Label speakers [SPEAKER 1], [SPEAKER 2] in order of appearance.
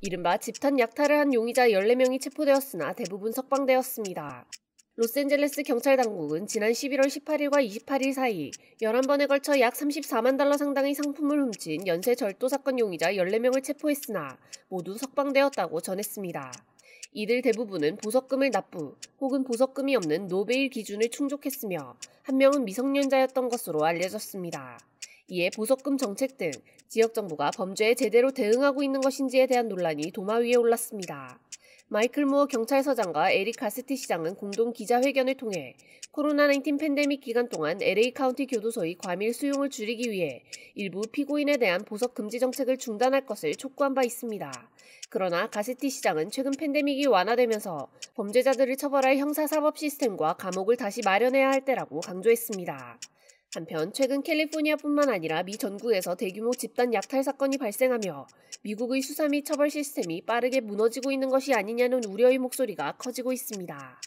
[SPEAKER 1] 이른바 집탄 약탈을 한 용의자 14명이 체포되었으나 대부분 석방되었습니다. 로스앤젤레스 경찰 당국은 지난 11월 18일과 28일 사이 11번에 걸쳐 약 34만 달러 상당의 상품을 훔친 연쇄 절도 사건 용의자 14명을 체포했으나 모두 석방되었다고 전했습니다. 이들 대부분은 보석금을 납부 혹은 보석금이 없는 노베일 기준을 충족했으며 한 명은 미성년자였던 것으로 알려졌습니다. 이에 보석금 정책 등 지역정부가 범죄에 제대로 대응하고 있는 것인지에 대한 논란이 도마 위에 올랐습니다. 마이클 무어 경찰서장과 에릭 가스티 시장은 공동 기자회견을 통해 코로나19 팬데믹 기간 동안 LA 카운티 교도소의 과밀 수용을 줄이기 위해 일부 피고인에 대한 보석 금지 정책을 중단할 것을 촉구한 바 있습니다. 그러나 가스티 시장은 최근 팬데믹이 완화되면서 범죄자들을 처벌할 형사사법 시스템과 감옥을 다시 마련해야 할 때라고 강조했습니다. 한편 최근 캘리포니아뿐만 아니라 미 전국에서 대규모 집단 약탈 사건이 발생하며 미국의 수사 및 처벌 시스템이 빠르게 무너지고 있는 것이 아니냐는 우려의 목소리가 커지고 있습니다.